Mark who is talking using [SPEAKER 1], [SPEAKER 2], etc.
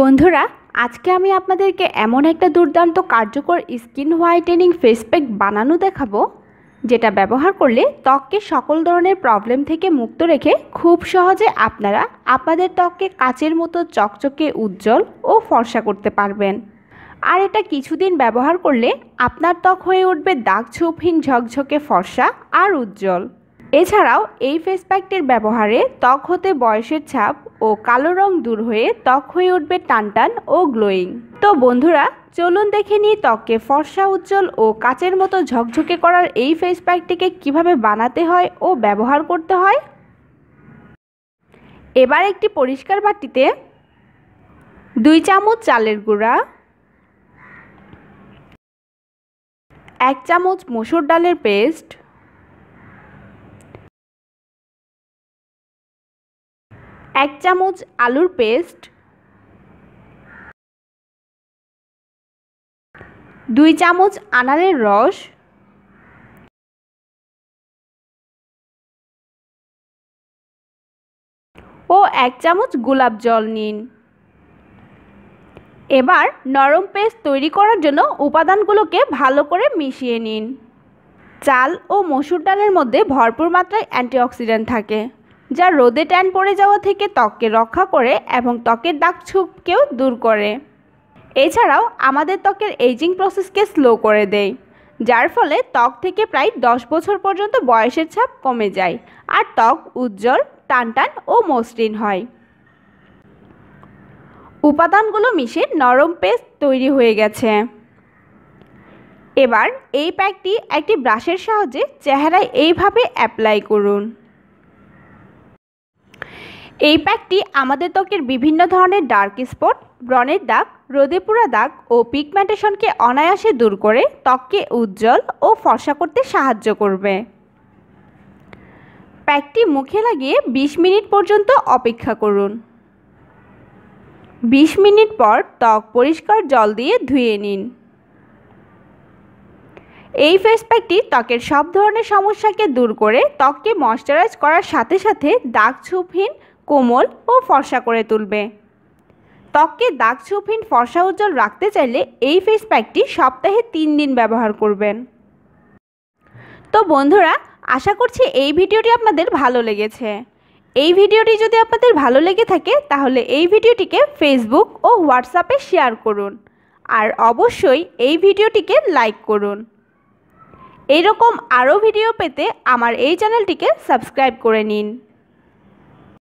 [SPEAKER 1] বন্ধুরা আজকে আমি আপনাদেরকে এমন একটা দুর্দান্ত কার্যকর স্কিন হোয়াইটেনিং ফেস প্যাক বানানো দেখাবো যেটা ব্যবহার করলে ত্বককে সকল ধরনের প্রবলেম থেকে মুক্ত রেখে খুব সহজে আপনারা আপনাদের ত্বককে কাচের মতো চকচকে উজ্জ্বল ও ফর্সা করতে পারবেন আর এটা কিছুদিন ব্যবহার করলে আপনার ত্বক হয়ে উঠবে দাগ ঝকঝকে ফর্সা আর উজ্জ্বল এছাড়াও এই ফেস প্যাকটির ব্যবহারে ত্বক হতে বয়সের ছাপ ও কালো রং দূর হয়ে ত্বক হয়ে উঠবে টান টান ও গ্লোয়িং তো বন্ধুরা চলুন দেখে নিই ত্বককে ফর্সা উজ্জ্বল ও কাচের মতো ঝকঝকে করার এই ফেস প্যাকটিকে কীভাবে বানাতে হয় ও ব্যবহার করতে হয় এবার একটি পরিষ্কার বাটিতে দুই চামচ চালের গুঁড়া এক চামচ মসুর ডালের পেস্ট এক চামচ আলুর পেস্ট দুই চামচ আনারের রস ও এক চামচ গোলাপ জল নিন এবার নরম পেস্ট তৈরি করার জন্য উপাদানগুলোকে ভালো করে মিশিয়ে নিন চাল ও মসুর ডালের মধ্যে ভরপুর মাত্রায় অ্যান্টিঅক্সিডেন্ট থাকে যা রোদে ট্যান পড়ে যাওয়া থেকে ত্বককে রক্ষা করে এবং ত্বকের দাগ ছুপকেও দূর করে এছাড়াও আমাদের ত্বকের এইজিং প্রসেসকে স্লো করে দেয় যার ফলে ত্বক থেকে প্রায় দশ বছর পর্যন্ত বয়সের ছাপ কমে যায় আর ত্বক উজ্জ্বল টানটান ও মসৃণ হয় উপাদানগুলো মিশে নরম পেস্ট তৈরি হয়ে গেছে এবার এই প্যাকটি একটি ব্রাশের সাহায্যে চেহারায় এইভাবে অ্যাপ্লাই করুন এই প্যাকটি আমাদের ত্বকের বিভিন্ন ধরনের ডার্ক স্পট ব্রণের দাগ রোদে পোড়া দাগ ও পিকম্যান্টেশনকে অনায়াসে দূর করে ত্বককে উজ্জ্বল ও ফর্সা করতে সাহায্য করবে প্যাকটি মুখে লাগিয়ে ২০ মিনিট পর্যন্ত অপেক্ষা করুন ২০ মিনিট পর ত্বক পরিষ্কার জল দিয়ে ধুয়ে নিন এই ফেস প্যাকটি ত্বকের সব ধরনের সমস্যাকে দূর করে ত্বককে ময়শ্চারাইজ করার সাথে সাথে দাগ ছুপহীন কোমল ও ফর্সা করে তুলবে ত্বককে দাগ ছোপহীন ফর্সা উজ্জ্বল রাখতে চাইলে এই ফেস প্যাকটি সপ্তাহে তিন দিন ব্যবহার করবেন তো বন্ধুরা আশা করছি এই ভিডিওটি আপনাদের ভালো লেগেছে এই ভিডিওটি যদি আপনাদের ভালো লেগে থাকে তাহলে এই ভিডিওটিকে ফেসবুক ও হোয়াটসঅ্যাপে শেয়ার করুন আর অবশ্যই এই ভিডিওটিকে লাইক করুন এইরকম আরও ভিডিও পেতে আমার এই চ্যানেলটিকে সাবস্ক্রাইব করে নিন